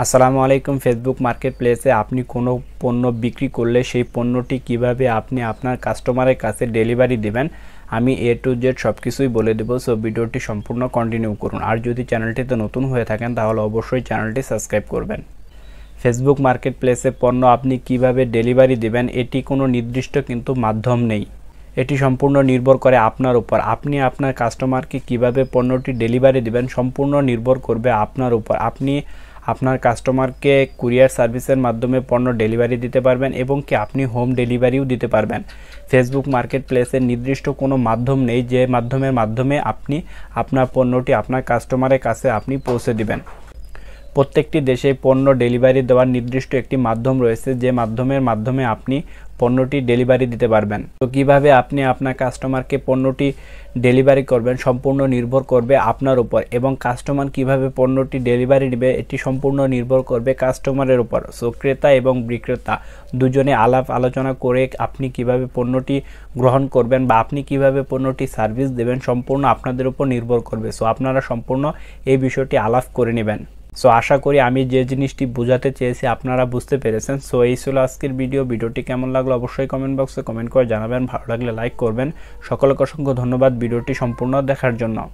আসসালামু আলাইকুম Facebook market প্লেসে আপনি কোনো পণ্য বিক্রি করলে সেই পণ্যটি কিভাবে আপনি আপনার কাস্টমারের কাছে ডেলিভারি দেবেন আমি এ টু জেড সব কিছুই বলে দেবো সো ভিডিওটি সম্পূর্ণ কন্টিনিউ করুন আর যদি চ্যানেলটিতে নতুন হয়ে থাকেন তাহলে অবশ্যই চ্যানেলটি সাবস্ক্রাইব করবেন ফেসবুক মার্কেট প্লেসে পণ্য আপনি কিভাবে ডেলিভারি দেবেন এটি কোনো নির্দিষ্ট কিন্তু মাধ্যম নেই এটি সম্পূর্ণ নির্ভর করে আপনার উপর আপনি আপনার কাস্টমারকে কিভাবে পণ্যটি ডেলিভারি দেবেন সম্পূর্ণ নির্ভর করবে আপনার উপর আপনি আপনার কাস্টমারকে কুরিয়ার সার্ভিসের মাধ্যমে পণ্য ডেলিভারি দিতে পারবেন এবং কি আপনি হোম ডেলিভারিও দিতে পারবেন ফেসবুক মার্কেট প্লেসের নির্দিষ্ট কোনো মাধ্যম নেই যে মাধ্যমের মাধ্যমে আপনি আপনার পণ্যটি আপনার কাস্টমারের কাছে আপনি পৌঁছে দিবেন প্রত্যেকটি দেশে পণ্য ডেলিভারি দেওয়ার নির্দিষ্ট একটি মাধ্যম রয়েছে যে মাধ্যমের মাধ্যমে আপনি পণ্যটি ডেলিভারি দিতে পারবেন তো কিভাবে আপনি আপনার কাস্টমারকে পণ্যটি ডেলিভারি করবেন সম্পূর্ণ নির্ভর করবে আপনার উপর এবং কাস্টমার কিভাবে পণ্যটি ডেলিভারি নেবে এটি সম্পূর্ণ নির্ভর করবে কাস্টমারের উপর সো ক্রেতা এবং বিক্রেতা দুজনে আলাপ আলোচনা করে আপনি কিভাবে পণ্যটি গ্রহণ করবেন বা আপনি কিভাবে পণ্যটি সার্ভিস দেবেন সম্পূর্ণ আপনাদের উপর নির্ভর করবে সো আপনারা সম্পূর্ণ এই বিষয়টি আলাপ করে নেবেন সো আশা করি আমি যে জিনিসটি বোঝাতে চেয়েছি আপনারা বুঝতে পেরেছেন সো এই ছিল আজকের ভিডিও ভিডিওটি কেমন লাগলো অবশ্যই কমেন্ট বক্সে কমেন্ট করে জানাবেন ভালো লাগলে লাইক করবেন সকলকে অসংখ্য ধন্যবাদ ভিডিওটি সম্পূর্ণ দেখার জন্য